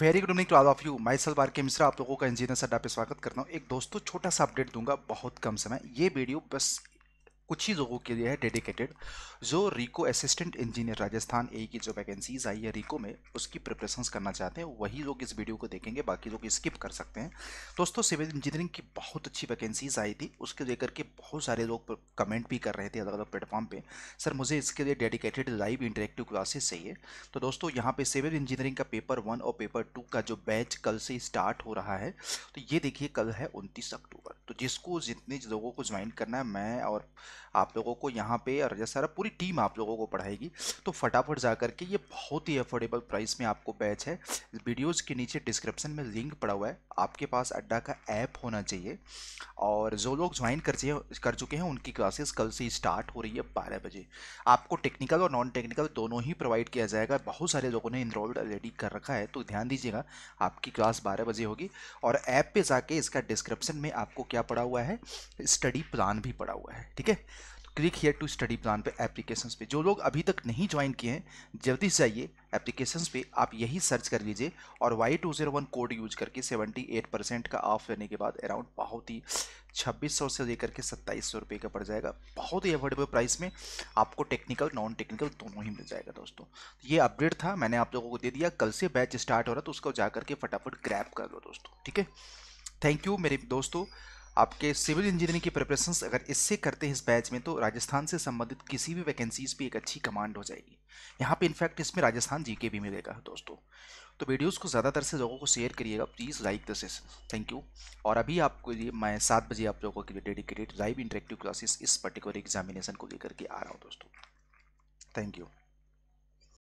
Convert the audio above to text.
very good evening to all of you my सल बार के मिश्रा आप लोगों का इंजीनियर सड्डा पे स्वागत करता हूँ एक दोस्तों छोटा सा अपडेट दूंगा बहुत कम समय ये वीडियो बस कुछ ही लोगों के लिए है डेडिकेटेड जो RIICO assistant engineer Rajasthan A की जो वैकेंसीज आई है रिको में उसकी प्रिपरेशन करना चाहते हैं वही लोग इस वीडियो को देखेंगे बाकी लोग स्किप कर सकते हैं दोस्तों सिविल इंजीनियरिंग की बहुत अच्छी वैकेंसीज आई थी उसके लेकर के बहुत सारे लोग कमेंट भी कर रहे थे अलग अलग प्लेटफॉर्म पर सर मुझे इसके लिए डेडिकेटेड लाइव इंटरेक्टिव क्लासेस चाहिए तो दोस्तों यहाँ पर सिविल इंजीनियरिंग का पेपर वन और पेपर टू का जो बैच कल से स्टार्ट हो रहा है तो ये देखिए कल है उनतीस अक्टूबर तो जिसको जितने लोगों को ज्वाइन करना है मैं और आप लोगों को यहाँ पे और जैसा सारा पूरी टीम आप लोगों को पढ़ाएगी तो फटाफट जा करके ये बहुत ही अफोर्डेबल प्राइस में आपको बैच है वीडियोज़ के नीचे डिस्क्रिप्शन में लिंक पड़ा हुआ है आपके पास अड्डा का ऐप होना चाहिए और जो लोग ज्वाइन कर कर चुके हैं उनकी क्लासेस कल से स्टार्ट हो रही है बारह बजे आपको टेक्निकल और नॉन टेक्निकल दोनों ही प्रोवाइड किया जाएगा बहुत सारे लोगों ने इनरोल्ड ऑलरेडी कर रखा है तो ध्यान दीजिएगा आपकी क्लास बारह बजे होगी और ऐप पर जाके इसका डिस्क्रिप्शन में आपको क्या पड़ा हुआ है स्टडी प्लान भी पड़ा हुआ है ठीक है click here to study plan पे एप्लीकेशंस पे जो लोग अभी तक नहीं ज्वाइन किए हैं जल्दी से जाइए एप्लीकेशंस पे आप यही सर्च कर लीजिए और Y two zero one code use करके सेवेंटी एट परसेंट का ऑफ लेने के बाद अराउंड बहुत ही छब्बीस सौ से लेकर के सत्ताईस सौ रुपये का पड़ जाएगा बहुत ही अफोर्डेबल प्राइस में आपको टेक्निकल नॉन टेक्निकल दोनों ही मिल जाएगा दोस्तों ये अपडेट था मैंने आप लोगों को दे दिया कल से बैच स्टार्ट हो रहा तो उसको जा करके फटाफट ग्रैप कर लो दोस्तों ठीक है थैंक यू मेरे दोस्तों आपके सिविल इंजीनियरिंग की प्रिपरेशन अगर इससे करते हैं इस बैच में तो राजस्थान से संबंधित किसी भी वैकेंसीज पे एक अच्छी कमांड हो जाएगी यहाँ पे इनफैक्ट इसमें राजस्थान जीके भी मिलेगा दोस्तों तो वीडियोस को ज़्यादातर से लोगों को शेयर करिएगा please like the session thank you और अभी आपको लिए मैं सात बजे आप लोगों के लिए डेडिकेटेड लाइव इंटरेक्टिव क्लासेस इस पर्टिकुलर एग्जामिनेशन को लेकर के आ रहा हूँ दोस्तों थैंक यू